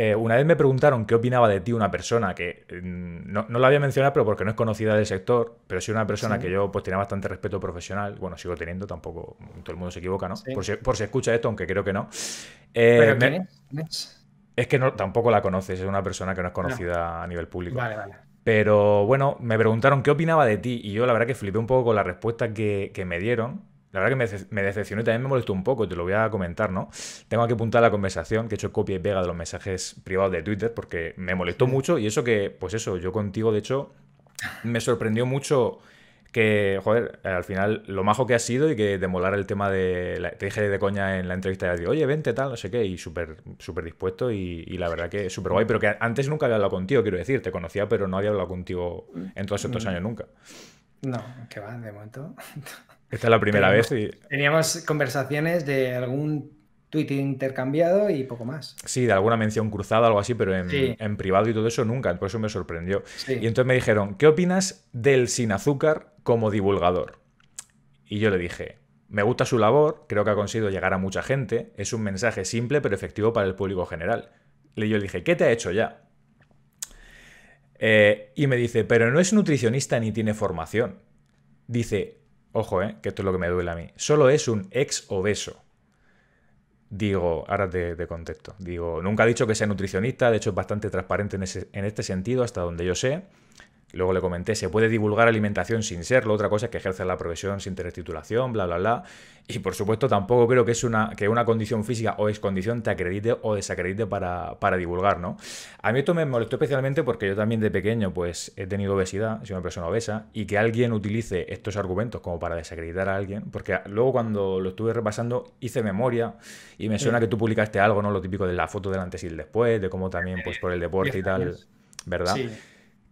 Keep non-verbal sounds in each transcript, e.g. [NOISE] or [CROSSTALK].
Eh, una vez me preguntaron qué opinaba de ti una persona que mm, no, la había mencionado pero porque no es conocida del sector, pero sí una persona que yo pues tenía bastante respeto profesional. Bueno, sigo teniendo, tampoco todo el mundo se equivoca, ¿no? Por, si, escucha esto, aunque creo que no. Eh, es? que no, tampoco la conoces, es una persona que no es conocida a nivel público. Vale, vale. Pero bueno, me preguntaron qué opinaba de ti y yo la verdad que flipé un poco con la respuesta que me dieron la verdad que me, decepcionó y también me molestó un poco, te lo voy a comentar, ¿no? Tengo que apuntar a la conversación, que he hecho copia y pega de los mensajes privados de Twitter, porque me molestó mucho y eso que, pues eso, yo contigo, de hecho, me sorprendió mucho que, joder, al final lo majo que ha sido y que de el tema de. te dije de coña en la entrevista de oye, vente, tal, no sé qué, y súper súper dispuesto y, la verdad que súper guay, pero que antes nunca había hablado contigo, quiero decir, te conocía, pero no había hablado contigo en todos estos mm. años nunca. No, que va, de momento. [LAUGHS] Esta es la primera vez. Teníamos conversaciones de algún tweet intercambiado y poco más. Sí, de alguna mención cruzada, algo así, pero en, privado y todo eso nunca, por eso me sorprendió. Y entonces me dijeron, ¿qué opinas del sin azúcar como divulgador? Y yo le dije, me gusta su labor, creo que ha conseguido llegar a mucha gente, es un mensaje simple pero efectivo para el público general. Le yo le dije, ¿qué te ha hecho ya? Eh, y me dice, pero no es nutricionista ni tiene formación. Dice, Ojo, eh, que esto es lo que me duele a mí. Solo es un ex obeso. Digo, ahora de contexto. Digo, nunca ha dicho que sea nutricionista, de hecho es bastante transparente en este sentido, hasta donde yo sé. Luego le comenté, se puede divulgar alimentación sin serlo, otra cosa es que ejerza la profesión sin tener titulación, bla, bla, bla. Y por supuesto tampoco creo que, es una, que una condición física o excondición te acredite o desacredite para, para divulgar, ¿no? A mí esto me molestó especialmente porque yo también de pequeño pues he tenido obesidad, soy una persona obesa, y que alguien utilice estos argumentos como para desacreditar a alguien, porque luego cuando lo estuve repasando hice memoria y me suena que tú publicaste algo, ¿no? Lo típico de la foto del antes y el después, de cómo también pues por el deporte y tal, ¿verdad?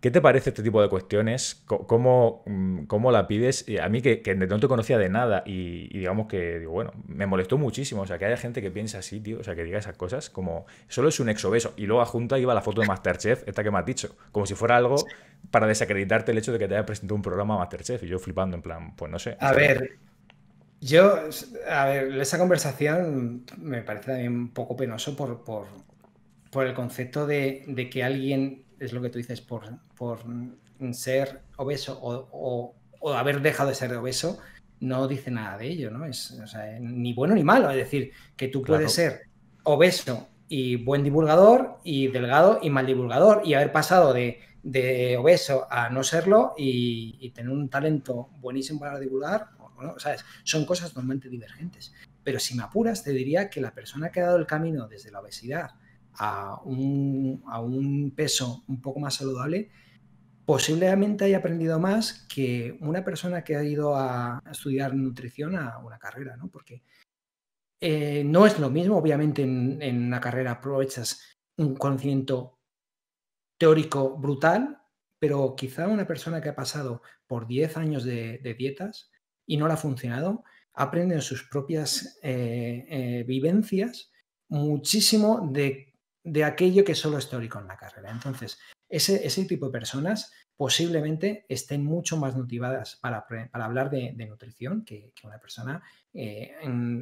¿Qué te parece este tipo de cuestiones? ¿Cómo, mm, cómo la pides? A mí que, que no te conocía de nada y, digamos que, digo, bueno, me molestó muchísimo. O sea, que haya gente que piensa así, tío, o sea, que diga esas cosas como, solo es un exobeso. Y luego junta iba la foto de Masterchef, esta que me has dicho, como si fuera algo para desacreditarte el hecho de que te haya presentado un programa Masterchef. Y yo flipando, en plan, pues no sé. A ver, yo, a ver, esa conversación me parece también un poco penoso por, el concepto de, de, que alguien es lo que tú dices, por, ser obeso o, haber dejado de ser obeso, no dice nada de ello, Es ni bueno ni malo. Es decir, que tú puedes ser obeso y buen divulgador y delgado y mal divulgador y haber pasado de, obeso a no serlo y, tener un talento buenísimo para divulgar, Son cosas normalmente divergentes. Pero si me apuras, te diría que la persona que ha dado el camino desde la obesidad a un, peso un poco más saludable, posiblemente haya aprendido más que una persona que ha ido a estudiar nutrición a una carrera, ¿no? Porque eh, no es lo mismo, obviamente en, una carrera aprovechas un conocimiento teórico brutal, pero quizá una persona que ha pasado por 10 años de, dietas y no le ha funcionado, aprende en sus propias eh, eh, vivencias muchísimo de de aquello que solo es teórico en la carrera. Entonces, ese, ese tipo de personas posiblemente estén mucho más motivadas para, para hablar de, nutrición que, una persona eh,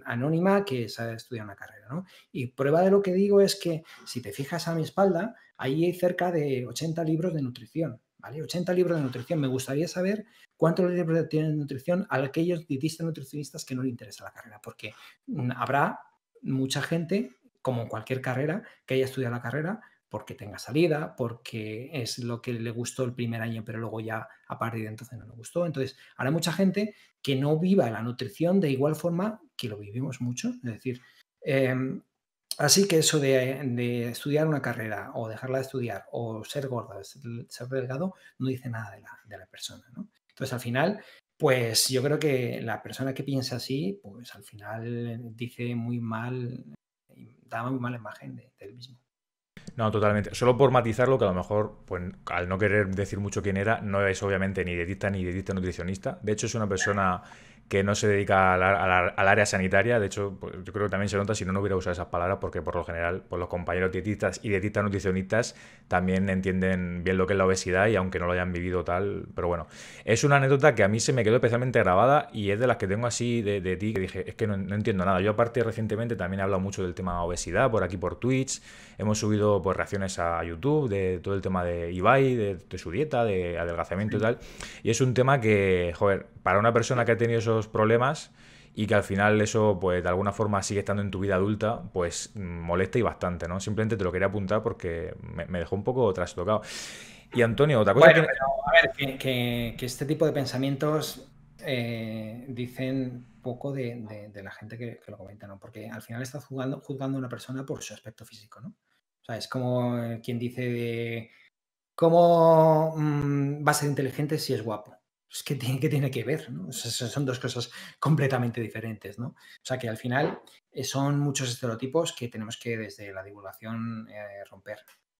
anónima que sabe estudiar una carrera. ¿no? Y prueba de lo que digo es que si te fijas a mi espalda, ahí hay cerca de 80 libros de nutrición. ¿Vale? 80 libros de nutrición. Me gustaría saber cuántos libros tienen de nutrición a aquellos dietistas nutricionistas que no le interesa la carrera, porque mm, habrá mucha gente como cualquier carrera, que haya estudiado la carrera, porque tenga salida, porque es lo que le gustó el primer año, pero luego ya a partir de entonces no le gustó. Entonces, habrá mucha gente que no viva la nutrición de igual forma que lo vivimos mucho. Es decir, em, así que eso de, estudiar una carrera o dejarla de estudiar o ser gorda, ser delgado, no dice nada de la, de la persona. Entonces, al final, pues yo creo que la persona que piensa así, pues al final eh, dice muy mal daba muy mala imagen del mismo. No, totalmente. Solo por matizarlo, que a lo mejor, pues, al no querer decir mucho quién era, no es obviamente ni dietista ni dietista nutricionista. De hecho, es una persona que no se dedica al área sanitaria. De hecho, pues, yo creo que también se nota si no, no hubiera usado esas palabras, porque por lo general pues, los compañeros dietistas y dietistas nutricionistas también entienden bien lo que es la obesidad y aunque no lo hayan vivido tal. Pero bueno, es una anécdota que a mí se me quedó especialmente grabada y es de las que tengo así de, ti, que dije, es que no, entiendo nada. Yo aparte recientemente también he hablado mucho del tema obesidad por aquí por Twitch. Hemos subido pues, reacciones a YouTube de todo el tema de Ibai, de su dieta, de adelgazamiento y tal. Y es un tema que, joder, para una persona que ha tenido esos problemas y que al final eso, pues de alguna forma sigue estando en tu vida adulta, pues molesta y bastante, ¿no? Simplemente te lo quería apuntar porque me, dejó un poco trastocado. Y Antonio, otra cosa que... a ver, que, este tipo de pensamientos eh, dicen poco de, la gente que, lo comenta, ¿no? Porque al final estás juzgando a una persona por su aspecto físico, ¿no? O sea, es como eh, quien dice de, ¿Cómo mm, va a ser inteligente si es guapo? Pues, ¿qué, tiene, tiene que ver? son dos cosas completamente diferentes. ¿no? O sea que al final eh, son muchos estereotipos que tenemos que desde la divulgación eh, romper.